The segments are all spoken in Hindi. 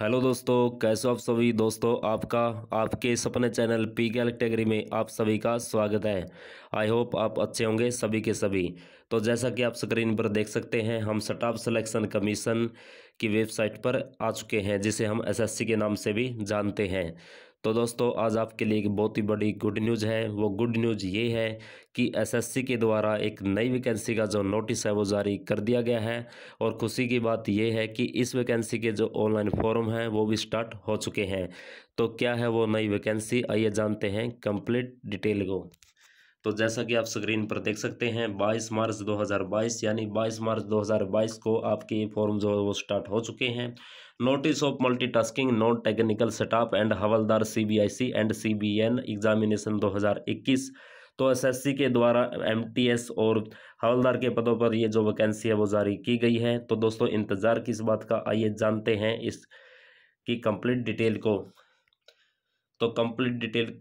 हेलो दोस्तों कैसे आप सभी दोस्तों आपका आपके सपने चैनल पी के कैटेगरी में आप सभी का स्वागत है आई होप आप अच्छे होंगे सभी के सभी तो जैसा कि आप स्क्रीन पर देख सकते हैं हम स्टाफ सिलेक्शन कमीशन की वेबसाइट पर आ चुके हैं जिसे हम एसएससी के नाम से भी जानते हैं तो दोस्तों आज आपके लिए एक बहुत ही बड़ी गुड न्यूज़ है वो गुड न्यूज़ ये है कि एसएससी के द्वारा एक नई वैकेंसी का जो नोटिस है वो जारी कर दिया गया है और खुशी की बात ये है कि इस वैकेंसी के जो ऑनलाइन फॉर्म हैं वो भी स्टार्ट हो चुके हैं तो क्या है वो नई वैकेंसी आइए जानते हैं कम्प्लीट डिटेल को तो जैसा कि आप स्क्रीन पर देख सकते हैं 22 मार्च 2022 यानी 22 मार्च 2022 को आपके फॉर्म जो है वो स्टार्ट हो चुके हैं notice of multitasking non technical setup and havaldar CBIC and CBN examination 2021 तो एसएससी के द्वारा एमटीएस और हवलदार के पदों पर ये जो वैकेंसी है वो जारी की गई है तो दोस्तों इंतज़ार किस बात का आइए जानते हैं इस की कंप्लीट डिटेल को तो कंप्लीट डिटेल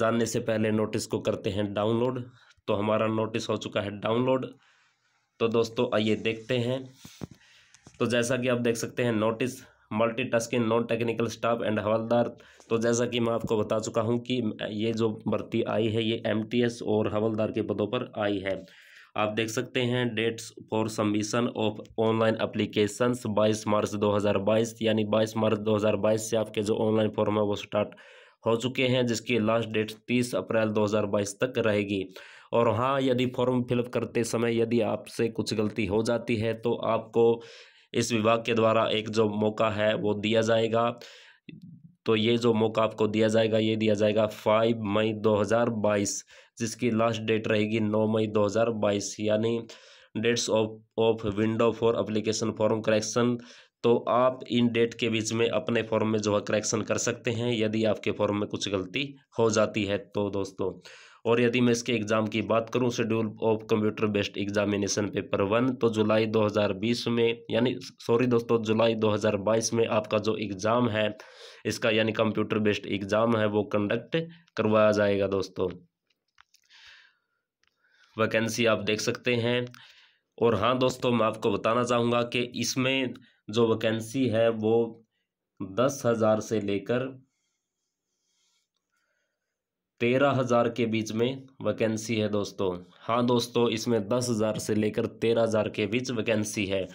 जानने से पहले नोटिस को करते हैं डाउनलोड तो हमारा नोटिस हो चुका है डाउनलोड तो दोस्तों आइए देखते हैं तो जैसा कि आप देख सकते हैं notice multitasking non technical staff and havaldar तो जैसा कि मैं आपको बता चुका हूँ कि ये जो भर्ती आई है ये एम और हवलदार के पदों पर आई है आप देख सकते हैं dates for submission of online applications 22 March 2022 यानी 22 मार्च 2022 से आपके जो ऑनलाइन फॉर्म है वो स्टार्ट हो चुके हैं जिसकी लास्ट डेट 30 अप्रैल 2022 तक रहेगी और हाँ यदि फॉर्म फिलअप करते समय यदि आपसे कुछ गलती हो जाती है तो आपको इस विभाग के द्वारा एक जो मौका है वो दिया जाएगा तो ये जो मौका आपको दिया जाएगा ये दिया जाएगा फाइव मई दो हज़ार बाईस जिसकी लास्ट डेट रहेगी नौ मई दो हज़ार बाईस यानी dates of of window for application form correction तो आप इन डेट के बीच में अपने फॉर्म में जो है करेक्शन कर सकते हैं यदि आपके फॉर्म में कुछ गलती हो जाती है तो दोस्तों और यदि मैं इसके एग्ज़ाम की बात करूं schedule of computer based examination paper one तो जुलाई 2020 में यानी सॉरी दोस्तों जुलाई 2022 में आपका जो एग्ज़ाम है इसका यानी कंप्यूटर बेस्ड एग्ज़ाम है वो कंडक्ट करवाया जाएगा दोस्तों वैकेंसी आप देख सकते हैं और हाँ दोस्तों मैं आपको बताना चाहूँगा कि इसमें जो वैकेंसी है वो दस हज़ार से लेकर तेरह हज़ार के बीच में वैकेंसी है दोस्तों हाँ दोस्तों इसमें दस हज़ार से लेकर तेरह हज़ार के बीच वैकेंसी है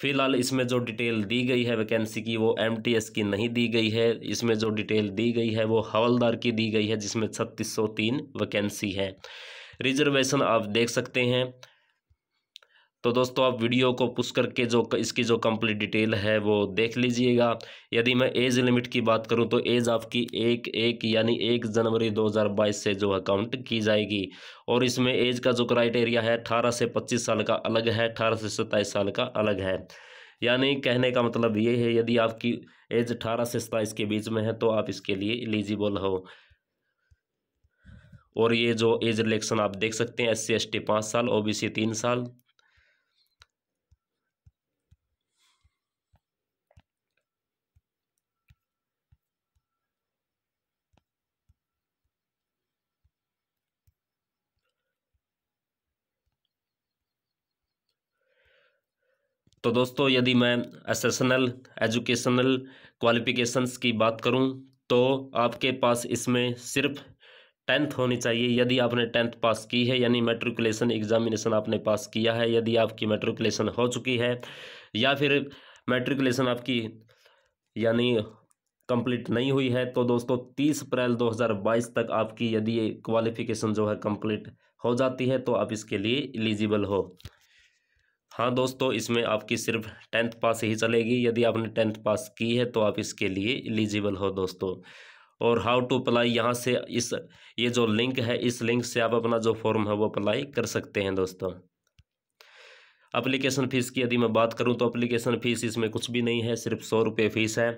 फिलहाल इसमें जो डिटेल दी गई है वैकेंसी की वो एमटीएस की नहीं दी गई है इसमें जो डिटेल दी गई है वो हवलदार की दी गई है जिसमें छत्तीस सौ तीन वैकेंसी है रिजर्वेशन आप देख सकते हैं तो दोस्तों आप वीडियो को पुश करके जो इसकी जो कंप्लीट डिटेल है वो देख लीजिएगा यदि मैं एज लिमिट की बात करूं तो एज आपकी एक एक यानी एक जनवरी 2022 से जो है काउंट की जाएगी और इसमें एज का जो क्राइटेरिया है अठारह से पच्चीस साल का अलग है अठारह से सत्ताईस साल का अलग है यानी कहने का मतलब ये है यदि आपकी एज अठारह से सताईस के बीच में है तो आप इसके लिए एलिजिबल हो और ये जो एज रिलेक्शन आप देख सकते हैं एस सी एस टी पाँच साल ओ बी सी तीन साल तो दोस्तों यदि मैं एसेसनल एजुकेशनल क्वालिफ़िकेशंस की बात करूं तो आपके पास इसमें सिर्फ टेंथ होनी चाहिए यदि आपने टेंथ पास की है यानी मेट्रिकुलेशन एग्जामिनेशन आपने पास किया है यदि आपकी मेट्रिकुलेशन हो चुकी है या फिर मेट्रिकुलेशन आपकी यानी कंप्लीट नहीं हुई है तो दोस्तों तीस अप्रैल 2022 तक आपकी यदि क्वालिफ़िकेशन जो है कंप्लीट हो जाती है तो आप इसके लिए एलिजिबल हो हाँ दोस्तों इसमें आपकी सिर्फ टेंथ पास ही चलेगी यदि आपने टेंथ पास की है तो आप इसके लिए एलिजिबल हो दोस्तों और हाउ टू अप्लाई यहाँ से इस ये जो लिंक है इस लिंक से आप अपना जो फॉर्म है वो अप्लाई कर सकते हैं दोस्तों अप्लीकेशन फ़ीस की यदि मैं बात करूँ तो अप्लीकेशन फ़ीस इसमें कुछ भी नहीं है सिर्फ सौ रुपये फ़ीस है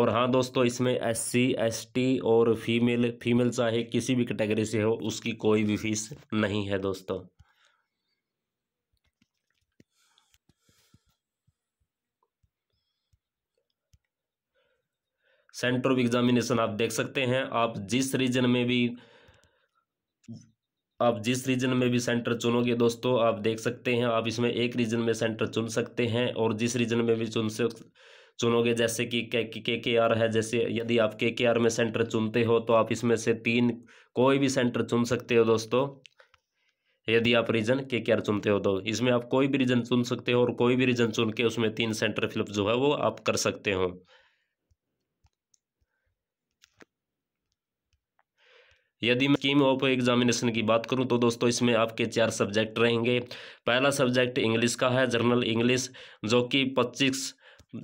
और हाँ दोस्तों इसमें एस सी एस टी और फीमेल फीमेल चाहे किसी भी कैटेगरी से हो उसकी कोई भी फीस नहीं है दोस्तों सेंटर ऑफ एग्जामिनेशन आप देख सकते हैं आप जिस रीजन में भी आप जिस रीजन में भी सेंटर चुनोगे दोस्तों आप देख सकते हैं आप इसमें एक रीजन में सेंटर चुन सकते हैं और जिस रीजन में भी चुन से चुनोगे जैसे कि के के आर है जैसे यदि आप के के आर में सेंटर चुनते हो तो आप इसमें से तीन कोई भी सेंटर चुन सकते हो दोस्तों यदि आप रीजन के के आर चुनते हो तो इसमें आप कोई भी रीजन चुन सकते हो और कोई भी रीजन चुन के उसमें तीन सेंटर फिलअप जो है वो आप कर सकते हो यदि मैं स्कीम ऑफ एग्जामिनेशन की बात करूं तो दोस्तों इसमें आपके चार सब्जेक्ट रहेंगे पहला सब्जेक्ट इंग्लिश का है जर्नल इंग्लिश जो कि पच्चीस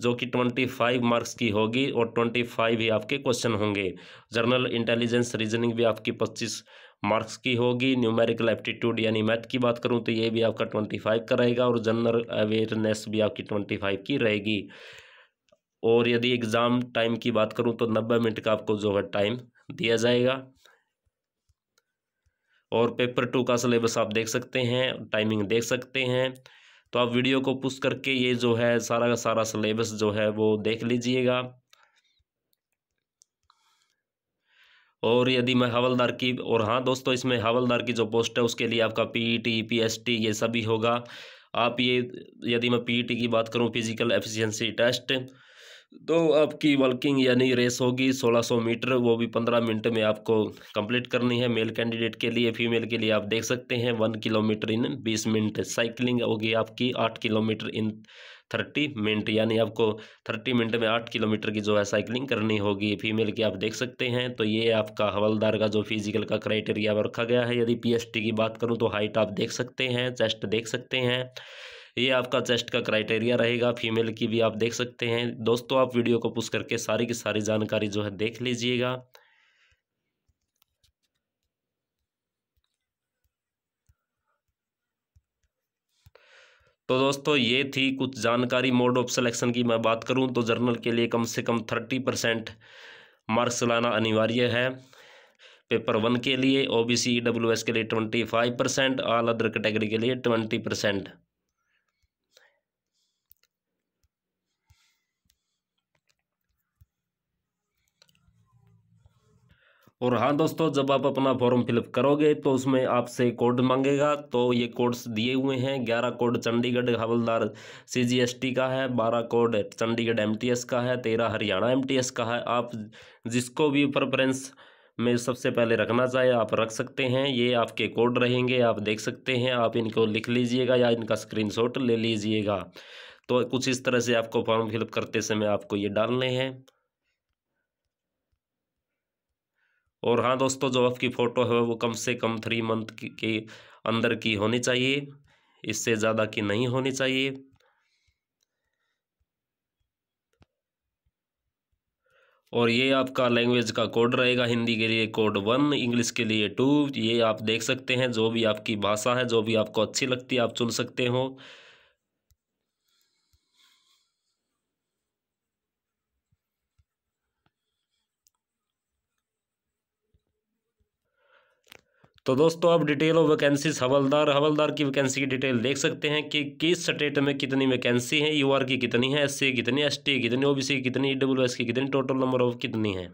जो कि ट्वेंटी फाइव मार्क्स की होगी और ट्वेंटी फाइव ही आपके क्वेश्चन होंगे जर्नल इंटेलिजेंस रीजनिंग भी आपकी पच्चीस मार्क्स की होगी न्यूमेरिकल एप्टीट्यूड यानी मैथ की बात करूँ तो ये भी आपका ट्वेंटी फाइव का रहेगा और जनरल अवेयरनेस भी आपकी ट्वेंटी फाइव की रहेगी और यदि एग्ज़ाम टाइम की बात करूँ तो नब्बे मिनट का आपको जो है टाइम दिया जाएगा और पेपर टू का सिलेबस आप देख सकते हैं टाइमिंग देख सकते हैं तो आप वीडियो को पुश करके ये जो है सारा का सारा सिलेबस जो है वो देख लीजिएगा और यदि मैं हवलदार की और हाँ दोस्तों इसमें हवलदार की जो पोस्ट है उसके लिए आपका पीईटी पीएसटी ये सभी होगा आप ये यदि मैं पीईटी की बात करूँ फिजिकल एफिशिएंसी टेस्ट तो आपकी वॉकिंग यानी रेस होगी 1600 मीटर वो भी 15 मिनट में आपको कंप्लीट करनी है मेल कैंडिडेट के लिए फीमेल के लिए आप देख सकते हैं वन किलोमीटर इन बीस मिनट साइकिलिंग होगी आपकी आठ किलोमीटर इन थर्टी मिनट यानी आपको थर्टी मिनट में आठ किलोमीटर की जो है साइकिलिंग करनी होगी फीमेल की आप देख सकते हैं तो ये आपका हवलदार का जो फिजिकल का क्राइटेरिया रखा गया है यदि पीएसटी की बात करूँ तो हाइट आप देख सकते हैं चेस्ट देख सकते हैं ये आपका चेस्ट का क्राइटेरिया रहेगा फीमेल की भी आप देख सकते हैं दोस्तों आप वीडियो को पुश करके सारी की सारी जानकारी जो है देख लीजिएगा तो दोस्तों ये थी कुछ जानकारी मोड ऑफ सिलेक्शन की मैं बात करूं तो जर्नल के लिए कम से कम थर्टी परसेंट मार्क्स लाना अनिवार्य है पेपर वन के लिए ओबीसी ईडब्ल्यूएस e के लिए twenty five percent all other category के लिए ट्वेंटी परसेंट और हाँ दोस्तों जब आप अपना फॉर्म फिलअप करोगे तो उसमें आपसे कोड मांगेगा तो ये कोड्स दिए हुए हैं ग्यारह कोड चंडीगढ़ हवलदार सीजीएसटी का है बारह कोड चंडीगढ़ एमटीएस का है तेरह हरियाणा एमटीएस का है आप जिसको भी प्रेफरेंस में सबसे पहले रखना चाहे आप रख सकते हैं ये आपके कोड रहेंगे आप देख सकते हैं आप इनको लिख लीजिएगा या इनका स्क्रीन ले लीजिएगा तो कुछ इस तरह से आपको फॉर्म फिलअप करते समय आपको ये डालने हैं और हाँ दोस्तों जो आपकी फ़ोटो है वो कम से कम थ्री मंथ के अंदर की होनी चाहिए इससे ज़्यादा की नहीं होनी चाहिए और ये आपका लैंग्वेज का कोड रहेगा हिंदी के लिए कोड वन इंग्लिश के लिए टू ये आप देख सकते हैं जो भी आपकी भाषा है जो भी आपको अच्छी लगती है आप चुन सकते हो तो दोस्तों आप detail of vacancies havaldar havaldar की वैकेंसी की डिटेल देख सकते हैं कि किस स्टेट में कितनी वैकेंसी है यू की कितनी है एस कितनी एस कितनी ओ कितनी ई e डब्ल्यू की कितनी टोटल नंबर ऑफ कितनी है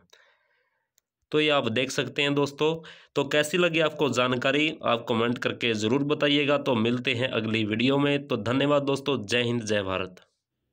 तो ये आप देख सकते हैं दोस्तों तो कैसी लगी आपको जानकारी आप कमेंट करके ज़रूर बताइएगा तो मिलते हैं अगली वीडियो में तो धन्यवाद दोस्तों जय हिंद जय भारत